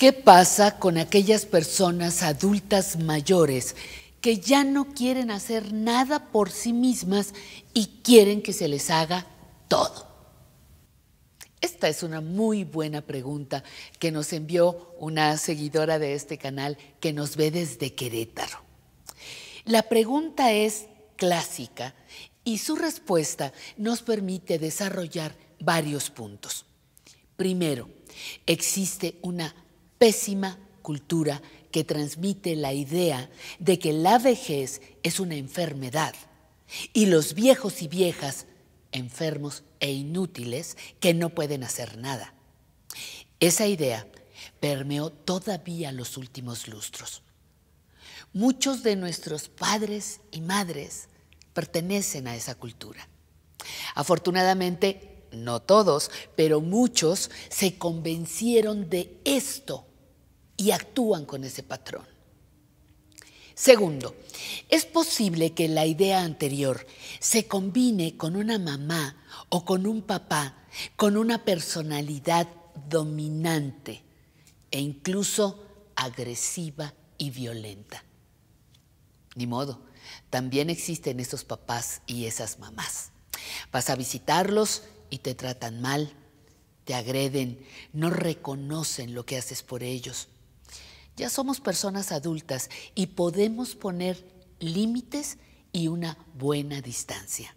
¿Qué pasa con aquellas personas adultas mayores que ya no quieren hacer nada por sí mismas y quieren que se les haga todo? Esta es una muy buena pregunta que nos envió una seguidora de este canal que nos ve desde Querétaro. La pregunta es clásica y su respuesta nos permite desarrollar varios puntos. Primero, existe una pésima cultura que transmite la idea de que la vejez es una enfermedad y los viejos y viejas enfermos e inútiles que no pueden hacer nada. Esa idea permeó todavía los últimos lustros. Muchos de nuestros padres y madres pertenecen a esa cultura. Afortunadamente, no todos, pero muchos se convencieron de esto y actúan con ese patrón. Segundo, es posible que la idea anterior se combine con una mamá o con un papá con una personalidad dominante e incluso agresiva y violenta. Ni modo, también existen esos papás y esas mamás. Vas a visitarlos y te tratan mal, te agreden, no reconocen lo que haces por ellos ya somos personas adultas y podemos poner límites y una buena distancia.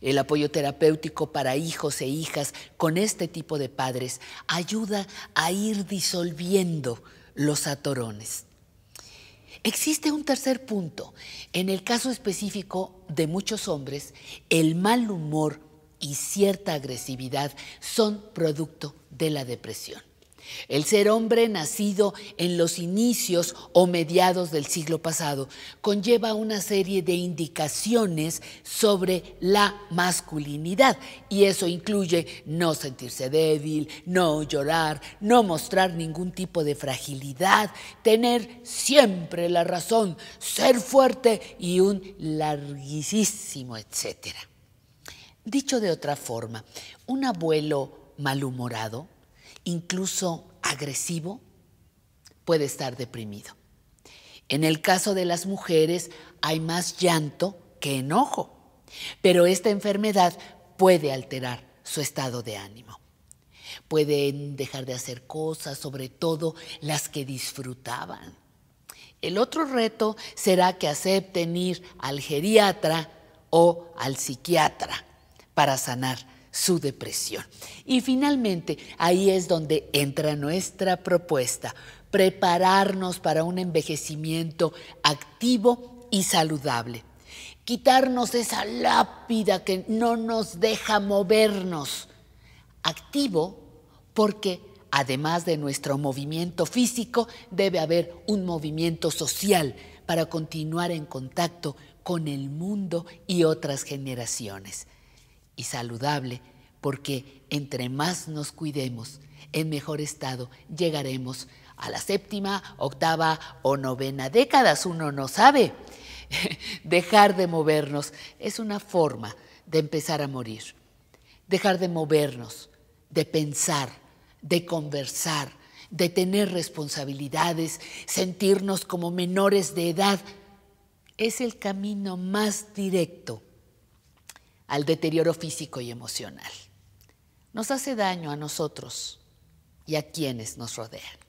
El apoyo terapéutico para hijos e hijas con este tipo de padres ayuda a ir disolviendo los atorones. Existe un tercer punto. En el caso específico de muchos hombres, el mal humor y cierta agresividad son producto de la depresión. El ser hombre nacido en los inicios o mediados del siglo pasado conlleva una serie de indicaciones sobre la masculinidad y eso incluye no sentirse débil, no llorar, no mostrar ningún tipo de fragilidad, tener siempre la razón, ser fuerte y un larguísimo etcétera. Dicho de otra forma, un abuelo malhumorado incluso agresivo, puede estar deprimido. En el caso de las mujeres hay más llanto que enojo, pero esta enfermedad puede alterar su estado de ánimo. Pueden dejar de hacer cosas, sobre todo las que disfrutaban. El otro reto será que acepten ir al geriatra o al psiquiatra para sanar su depresión. Y finalmente, ahí es donde entra nuestra propuesta, prepararnos para un envejecimiento activo y saludable, quitarnos esa lápida que no nos deja movernos. Activo porque además de nuestro movimiento físico, debe haber un movimiento social para continuar en contacto con el mundo y otras generaciones y saludable, porque entre más nos cuidemos, en mejor estado llegaremos a la séptima, octava o novena décadas, uno no sabe. Dejar de movernos es una forma de empezar a morir. Dejar de movernos, de pensar, de conversar, de tener responsabilidades, sentirnos como menores de edad, es el camino más directo al deterioro físico y emocional. Nos hace daño a nosotros y a quienes nos rodean.